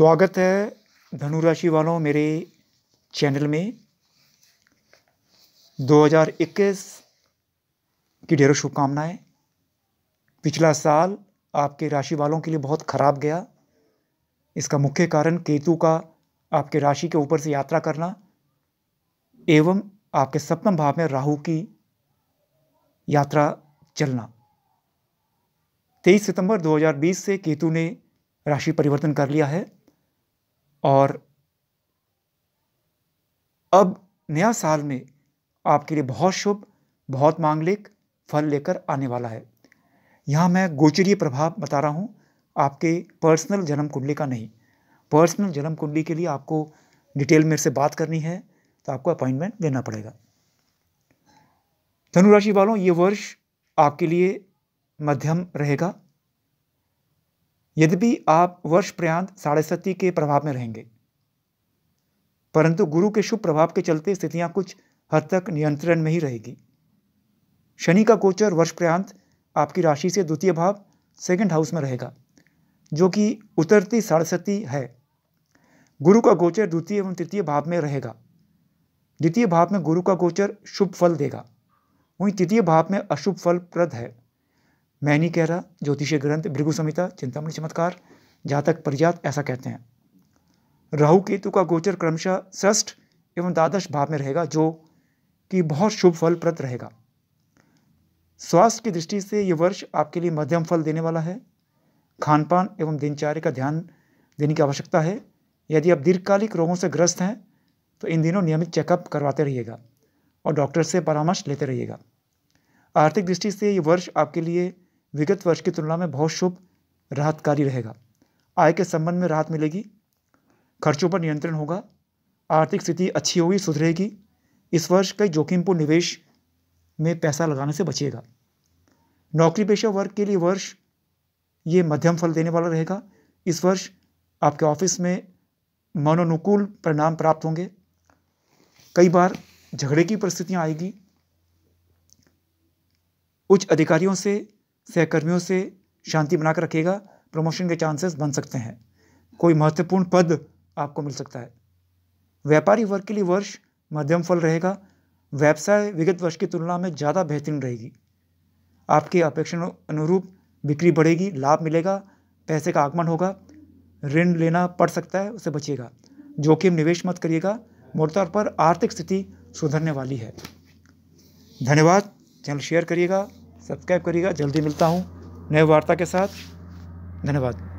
स्वागत है धनु राशि वालों मेरे चैनल में 2021 की ढेरों शुभकामनाएं पिछला साल आपके राशि वालों के लिए बहुत ख़राब गया इसका मुख्य कारण केतु का आपके राशि के ऊपर से यात्रा करना एवं आपके सप्तम भाव में राहु की यात्रा चलना 23 सितंबर 2020 से केतु ने राशि परिवर्तन कर लिया है और अब नया साल में आपके लिए बहुत शुभ बहुत मांगलिक फल लेकर आने वाला है यहाँ मैं गोचरीय प्रभाव बता रहा हूँ आपके पर्सनल जन्म कुंडली का नहीं पर्सनल जन्म कुंडली के लिए आपको डिटेल मेरे से बात करनी है तो आपको अपॉइंटमेंट लेना पड़ेगा धनुराशि वालों ये वर्ष आपके लिए मध्यम रहेगा यद्यपि आप वर्ष प्रयांत साढ़े सती के प्रभाव में रहेंगे परंतु गुरु के शुभ प्रभाव के चलते स्थितियां कुछ हद तक नियंत्रण में ही रहेगी शनि का गोचर वर्ष प्रयांत आपकी राशि से द्वितीय भाव सेकंड हाउस में रहेगा जो कि उतरती साढ़सती है गुरु का गोचर द्वितीय एवं तृतीय भाव में रहेगा द्वितीय भाव में गुरु का गोचर शुभ फल देगा वहीं तृतीय भाव में अशुभ फल प्रद है मैं नहीं कह रहा ज्योतिषीय ग्रंथ भृगु संहिता चिंतामणि चमत्कार जातक परिजात ऐसा कहते हैं राहु केतु का गोचर क्रमशः षष्ठ एवं द्वादश भाव में रहेगा जो कि बहुत शुभ फलप्रद रहेगा स्वास्थ्य की दृष्टि से ये वर्ष आपके लिए मध्यम फल देने वाला है खान पान एवं दिनचर्या का ध्यान देने की आवश्यकता है यदि आप दीर्घकालिक रोगों से ग्रस्त हैं तो इन दिनों नियमित चेकअप करवाते रहिएगा और डॉक्टर से परामर्श लेते रहिएगा आर्थिक दृष्टि से ये वर्ष आपके लिए विगत वर्ष की तुलना में बहुत शुभ राहतकारी रहेगा आय के संबंध में राहत मिलेगी खर्चों पर नियंत्रण होगा आर्थिक स्थिति अच्छी होगी सुधरेगी इस वर्ष कई जोखिमपूर्ण निवेश में पैसा लगाने से बचेगा नौकरी पेशा वर्ग के लिए वर्ष ये मध्यम फल देने वाला रहेगा इस वर्ष आपके ऑफिस में मनोनुकूल परिणाम प्राप्त होंगे कई बार झगड़े की परिस्थितियां आएगी उच्च अधिकारियों से सहकर्मियों से शांति बनाकर रखेगा प्रमोशन के चांसेस बन सकते हैं कोई महत्वपूर्ण पद आपको मिल सकता है व्यापारी वर्ग के लिए वर्ष मध्यम फल रहेगा व्यवसाय विगत वर्ष की तुलना में ज़्यादा बेहतरीन रहेगी आपकी अपेक्षा अनुरूप बिक्री बढ़ेगी लाभ मिलेगा पैसे का आगमन होगा ऋण लेना पड़ सकता है उसे बचिएगा जोखिम निवेश मत करिएगा मोटे तौर पर आर्थिक स्थिति सुधरने वाली है धन्यवाद चैनल शेयर करिएगा सब्सक्राइब करिएगा जल्दी मिलता हूँ नए वार्ता के साथ धन्यवाद